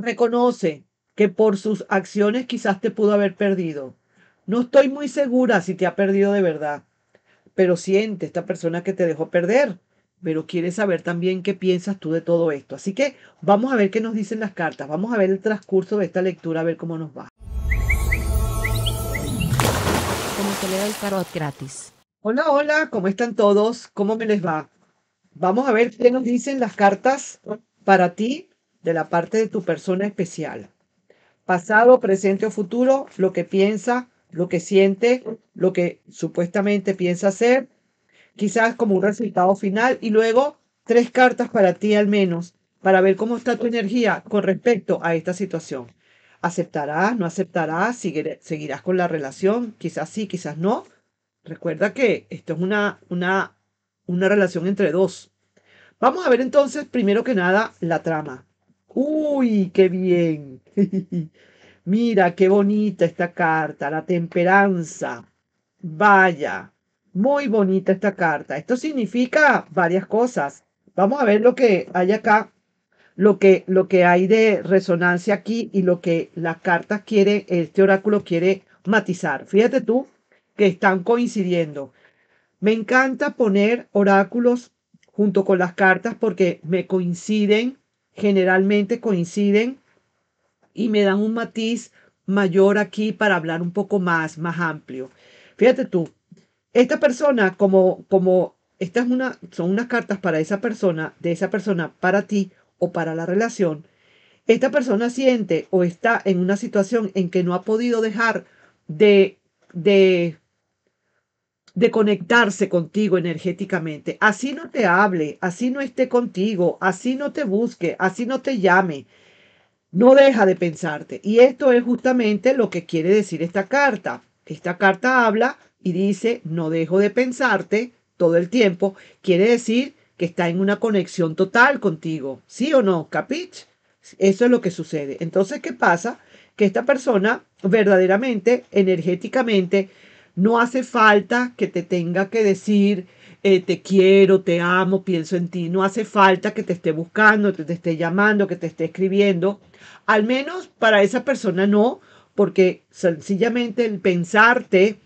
Reconoce que por sus acciones quizás te pudo haber perdido. No estoy muy segura si te ha perdido de verdad, pero siente esta persona que te dejó perder, pero quiere saber también qué piensas tú de todo esto. Así que vamos a ver qué nos dicen las cartas, vamos a ver el transcurso de esta lectura, a ver cómo nos va. gratis. Hola, hola, ¿cómo están todos? ¿Cómo me les va? Vamos a ver qué nos dicen las cartas para ti de la parte de tu persona especial. Pasado, presente o futuro, lo que piensa, lo que siente, lo que supuestamente piensa hacer, quizás como un resultado final y luego tres cartas para ti al menos, para ver cómo está tu energía con respecto a esta situación. ¿Aceptarás? ¿No aceptarás? ¿Seguirás con la relación? Quizás sí, quizás no. Recuerda que esto es una, una, una relación entre dos. Vamos a ver entonces, primero que nada, la trama. Uy, qué bien. Mira, qué bonita esta carta, la temperanza. Vaya, muy bonita esta carta. Esto significa varias cosas. Vamos a ver lo que hay acá, lo que, lo que hay de resonancia aquí y lo que las cartas quiere, este oráculo quiere matizar. Fíjate tú que están coincidiendo. Me encanta poner oráculos junto con las cartas porque me coinciden generalmente coinciden y me dan un matiz mayor aquí para hablar un poco más, más amplio. Fíjate tú, esta persona, como, como estas una, son unas cartas para esa persona, de esa persona para ti o para la relación, esta persona siente o está en una situación en que no ha podido dejar de, de de conectarse contigo energéticamente. Así no te hable, así no esté contigo, así no te busque, así no te llame. No deja de pensarte. Y esto es justamente lo que quiere decir esta carta. Esta carta habla y dice, no dejo de pensarte todo el tiempo. Quiere decir que está en una conexión total contigo. ¿Sí o no? ¿Capich? Eso es lo que sucede. Entonces, ¿qué pasa? Que esta persona verdaderamente, energéticamente, no hace falta que te tenga que decir, eh, te quiero, te amo, pienso en ti. No hace falta que te esté buscando, que te esté llamando, que te esté escribiendo. Al menos para esa persona no, porque sencillamente el pensarte,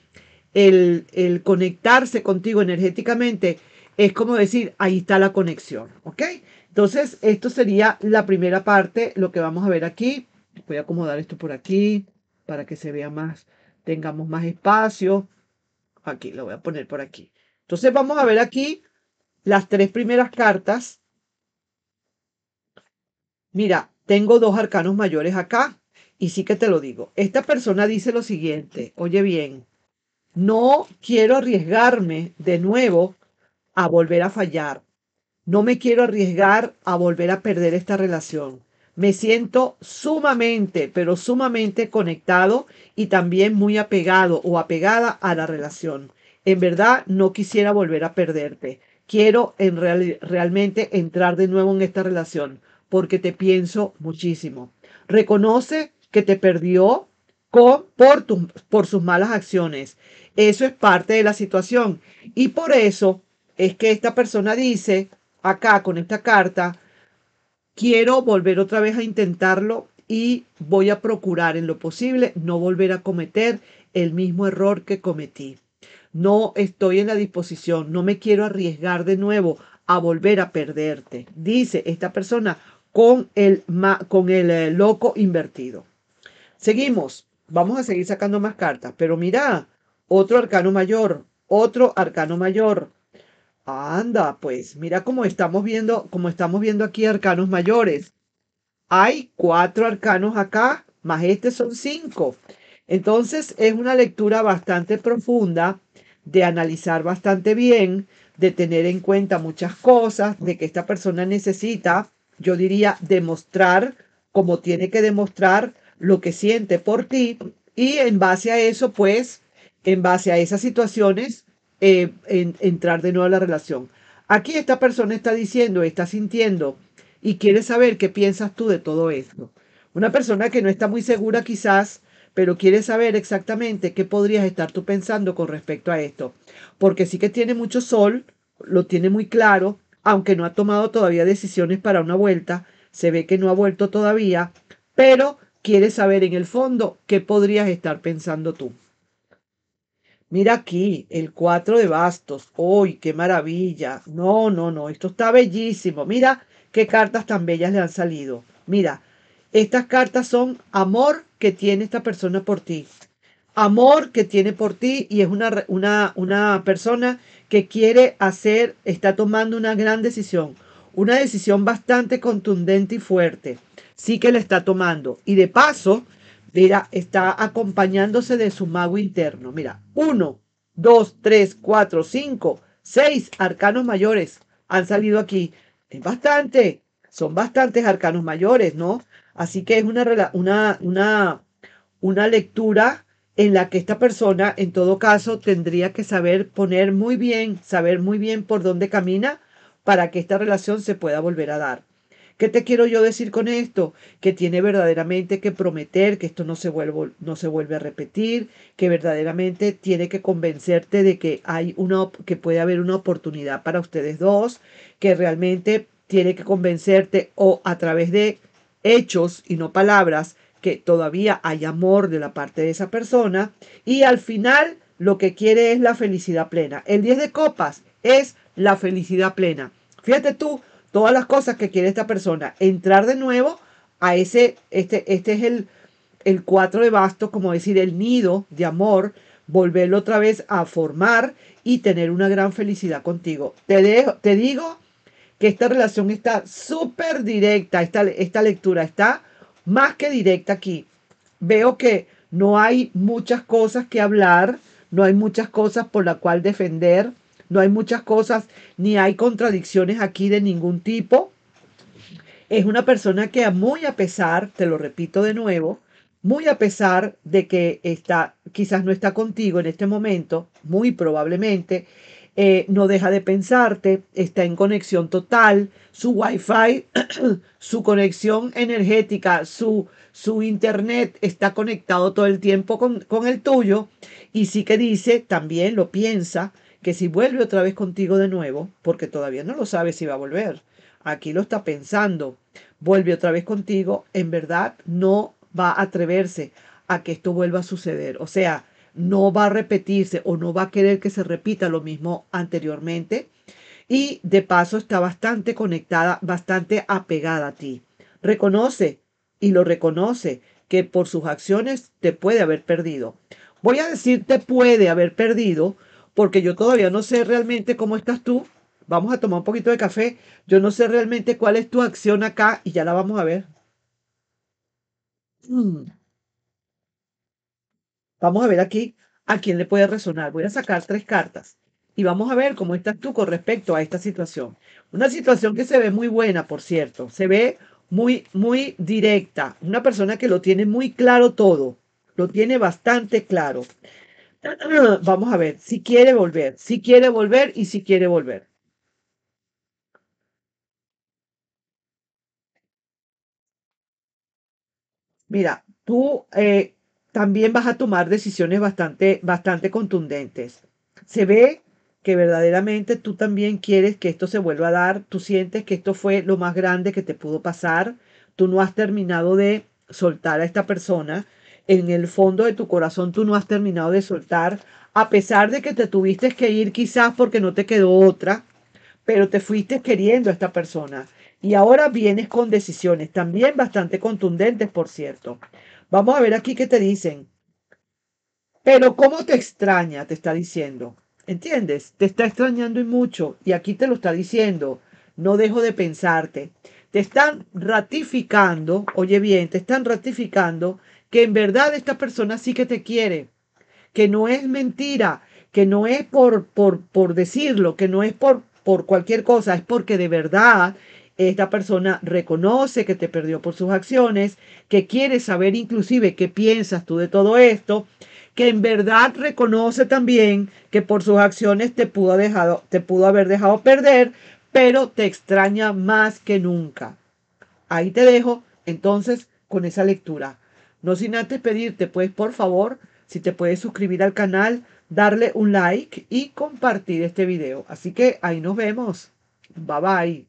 el, el conectarse contigo energéticamente, es como decir, ahí está la conexión, ¿ok? Entonces, esto sería la primera parte, lo que vamos a ver aquí. Voy a acomodar esto por aquí para que se vea más tengamos más espacio. Aquí lo voy a poner por aquí. Entonces vamos a ver aquí las tres primeras cartas. Mira, tengo dos arcanos mayores acá. Y sí que te lo digo. Esta persona dice lo siguiente. Oye bien, no quiero arriesgarme de nuevo a volver a fallar. No me quiero arriesgar a volver a perder esta relación me siento sumamente, pero sumamente conectado y también muy apegado o apegada a la relación. En verdad, no quisiera volver a perderte. Quiero en realmente entrar de nuevo en esta relación porque te pienso muchísimo. Reconoce que te perdió por, por sus malas acciones. Eso es parte de la situación. Y por eso es que esta persona dice acá con esta carta, quiero volver otra vez a intentarlo y voy a procurar en lo posible no volver a cometer el mismo error que cometí. No estoy en la disposición, no me quiero arriesgar de nuevo a volver a perderte, dice esta persona con el, con el eh, loco invertido. Seguimos, vamos a seguir sacando más cartas, pero mira, otro arcano mayor, otro arcano mayor, Anda, pues, mira cómo estamos viendo, como estamos viendo aquí arcanos mayores. Hay cuatro arcanos acá, más este son cinco. Entonces es una lectura bastante profunda, de analizar bastante bien, de tener en cuenta muchas cosas, de que esta persona necesita, yo diría, demostrar como tiene que demostrar lo que siente por ti y en base a eso, pues, en base a esas situaciones, eh, entrar de nuevo a la relación. Aquí esta persona está diciendo, está sintiendo y quiere saber qué piensas tú de todo esto. Una persona que no está muy segura quizás, pero quiere saber exactamente qué podrías estar tú pensando con respecto a esto. Porque sí que tiene mucho sol, lo tiene muy claro, aunque no ha tomado todavía decisiones para una vuelta, se ve que no ha vuelto todavía, pero quiere saber en el fondo qué podrías estar pensando tú. Mira aquí, el cuatro de bastos. ¡Uy, qué maravilla! No, no, no, esto está bellísimo. Mira qué cartas tan bellas le han salido. Mira, estas cartas son amor que tiene esta persona por ti. Amor que tiene por ti y es una, una, una persona que quiere hacer, está tomando una gran decisión. Una decisión bastante contundente y fuerte. Sí que la está tomando. Y de paso, Mira, está acompañándose de su mago interno. Mira, uno, dos, tres, cuatro, cinco, seis arcanos mayores han salido aquí. Es bastante, son bastantes arcanos mayores, ¿no? Así que es una, una, una, una lectura en la que esta persona, en todo caso, tendría que saber poner muy bien, saber muy bien por dónde camina para que esta relación se pueda volver a dar. ¿Qué te quiero yo decir con esto? Que tiene verdaderamente que prometer que esto no se, vuelve, no se vuelve a repetir, que verdaderamente tiene que convencerte de que, hay una, que puede haber una oportunidad para ustedes dos, que realmente tiene que convencerte o a través de hechos y no palabras que todavía hay amor de la parte de esa persona y al final lo que quiere es la felicidad plena. El 10 de copas es la felicidad plena. Fíjate tú todas las cosas que quiere esta persona. Entrar de nuevo a ese, este, este es el, el cuatro de bastos, como decir, el nido de amor, volverlo otra vez a formar y tener una gran felicidad contigo. Te, te digo que esta relación está súper directa, esta, esta lectura está más que directa aquí. Veo que no hay muchas cosas que hablar, no hay muchas cosas por la cual defender, no hay muchas cosas, ni hay contradicciones aquí de ningún tipo. Es una persona que muy a pesar, te lo repito de nuevo, muy a pesar de que está, quizás no está contigo en este momento, muy probablemente, eh, no deja de pensarte, está en conexión total, su wifi, su conexión energética, su, su internet está conectado todo el tiempo con, con el tuyo y sí que dice, también lo piensa, que si vuelve otra vez contigo de nuevo, porque todavía no lo sabe si va a volver, aquí lo está pensando, vuelve otra vez contigo, en verdad no va a atreverse a que esto vuelva a suceder. O sea, no va a repetirse o no va a querer que se repita lo mismo anteriormente. Y de paso está bastante conectada, bastante apegada a ti. Reconoce y lo reconoce que por sus acciones te puede haber perdido. Voy a decir te puede haber perdido porque yo todavía no sé realmente cómo estás tú. Vamos a tomar un poquito de café. Yo no sé realmente cuál es tu acción acá y ya la vamos a ver. Mm. Vamos a ver aquí a quién le puede resonar. Voy a sacar tres cartas y vamos a ver cómo estás tú con respecto a esta situación. Una situación que se ve muy buena, por cierto. Se ve muy, muy directa. Una persona que lo tiene muy claro todo. Lo tiene bastante claro. Vamos a ver, si quiere volver, si quiere volver y si quiere volver. Mira, tú eh, también vas a tomar decisiones bastante, bastante contundentes. Se ve que verdaderamente tú también quieres que esto se vuelva a dar, tú sientes que esto fue lo más grande que te pudo pasar, tú no has terminado de soltar a esta persona, en el fondo de tu corazón tú no has terminado de soltar, a pesar de que te tuviste que ir quizás porque no te quedó otra, pero te fuiste queriendo a esta persona. Y ahora vienes con decisiones, también bastante contundentes, por cierto. Vamos a ver aquí qué te dicen. Pero cómo te extraña, te está diciendo. ¿Entiendes? Te está extrañando y mucho. Y aquí te lo está diciendo. No dejo de pensarte. Te están ratificando, oye bien, te están ratificando que en verdad esta persona sí que te quiere, que no es mentira, que no es por, por, por decirlo, que no es por, por cualquier cosa, es porque de verdad esta persona reconoce que te perdió por sus acciones, que quiere saber inclusive qué piensas tú de todo esto, que en verdad reconoce también que por sus acciones te pudo, dejado, te pudo haber dejado perder, pero te extraña más que nunca. Ahí te dejo entonces con esa lectura. No sin antes pedirte, pues, por favor, si te puedes suscribir al canal, darle un like y compartir este video. Así que ahí nos vemos. Bye bye.